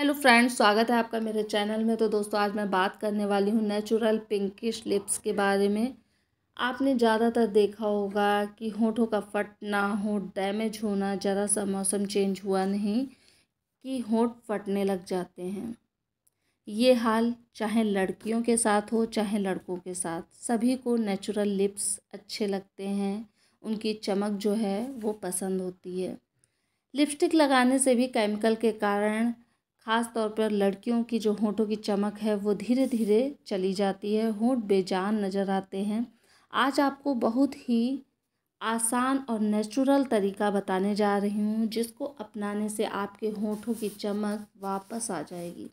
hello friends स्वागत है आपका मेरे चैनल में तो दोस्तों आज मैं बात करने वाली हूँ नेचुरल पिंकिश लिप्स के बारे में आपने ज़्यादातर देखा होगा कि होठों का फटना होठ डैमेज होना जरा सा मौसम चेंज हुआ नहीं कि होठ फटने लग जाते हैं ये हाल चाहे लड़कियों के साथ हो चाहे लड़कों के साथ सभी को नेचुरल लिप्स अच्छे लगते हैं उनकी चमक जो है वो पसंद होती है लिपस्टिक लगाने से भी केमिकल के कारण ख़ास तौर पर लड़कियों की जो होंठों की चमक है वो धीरे धीरे चली जाती है होंठ बेजान नज़र आते हैं आज आपको बहुत ही आसान और नेचुरल तरीका बताने जा रही हूँ जिसको अपनाने से आपके होंठों की चमक वापस आ जाएगी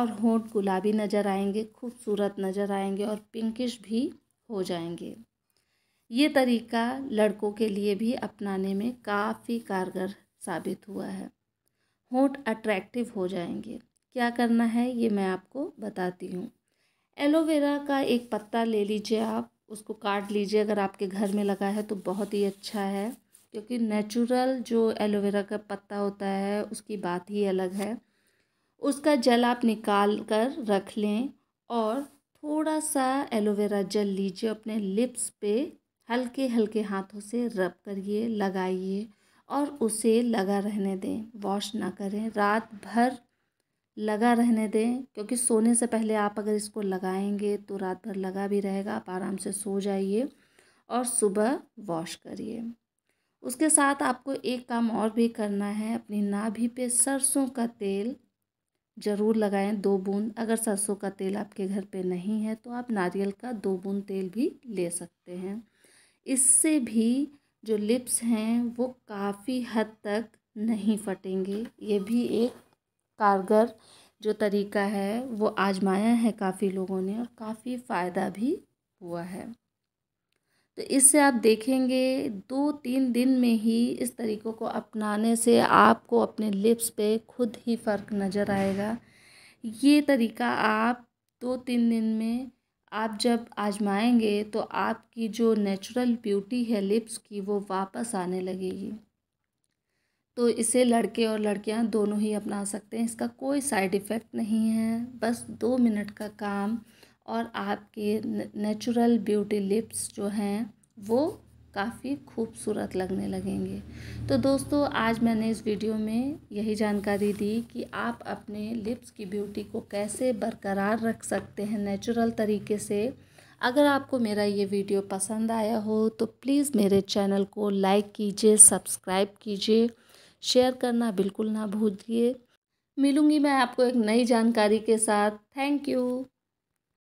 और होंठ गुलाबी नज़र आएंगे खूबसूरत नज़र आएंगे और पिंकिश भी हो जाएंगे ये तरीका लड़कों के लिए भी अपनाने में काफ़ी कारगर साबित हुआ है होंठ अट्रैक्टिव हो जाएंगे क्या करना है ये मैं आपको बताती हूँ एलोवेरा का एक पत्ता ले लीजिए आप उसको काट लीजिए अगर आपके घर में लगा है तो बहुत ही अच्छा है क्योंकि नेचुरल जो एलोवेरा का पत्ता होता है उसकी बात ही अलग है उसका जल आप निकाल कर रख लें और थोड़ा सा एलोवेरा जल लीजिए अपने लिप्स पे हल्के हल्के हाथों से रब करिए लगाइए और उसे लगा रहने दें वॉश ना करें रात भर लगा रहने दें क्योंकि सोने से पहले आप अगर इसको लगाएंगे तो रात भर लगा भी रहेगा आप आराम से सो जाइए और सुबह वॉश करिए उसके साथ आपको एक काम और भी करना है अपनी नाभि पे सरसों का तेल ज़रूर लगाएं दो बूंद अगर सरसों का तेल आपके घर पे नहीं है तो आप नारियल का दो बूंद तेल भी ले सकते हैं इससे भी जो लिप्स हैं वो काफ़ी हद तक नहीं फटेंगे ये भी एक कारगर जो तरीका है वो आजमाया है काफ़ी लोगों ने और काफ़ी फ़ायदा भी हुआ है तो इससे आप देखेंगे दो तीन दिन में ही इस तरीक़ों को अपनाने से आपको अपने लिप्स पे खुद ही फ़र्क नज़र आएगा ये तरीका आप दो तीन दिन में आप जब आजमाएंगे तो आपकी जो नेचुरल ब्यूटी है लिप्स की वो वापस आने लगेगी तो इसे लड़के और लड़कियां दोनों ही अपना सकते हैं इसका कोई साइड इफ़ेक्ट नहीं है बस दो मिनट का काम और आपके नेचुरल ब्यूटी लिप्स जो हैं वो काफ़ी खूबसूरत लगने लगेंगे तो दोस्तों आज मैंने इस वीडियो में यही जानकारी दी कि आप अपने लिप्स की ब्यूटी को कैसे बरकरार रख सकते हैं नेचुरल तरीके से अगर आपको मेरा ये वीडियो पसंद आया हो तो प्लीज़ मेरे चैनल को लाइक कीजिए सब्सक्राइब कीजिए शेयर करना बिल्कुल ना भूलिए मिलूँगी मैं आपको एक नई जानकारी के साथ थैंक यू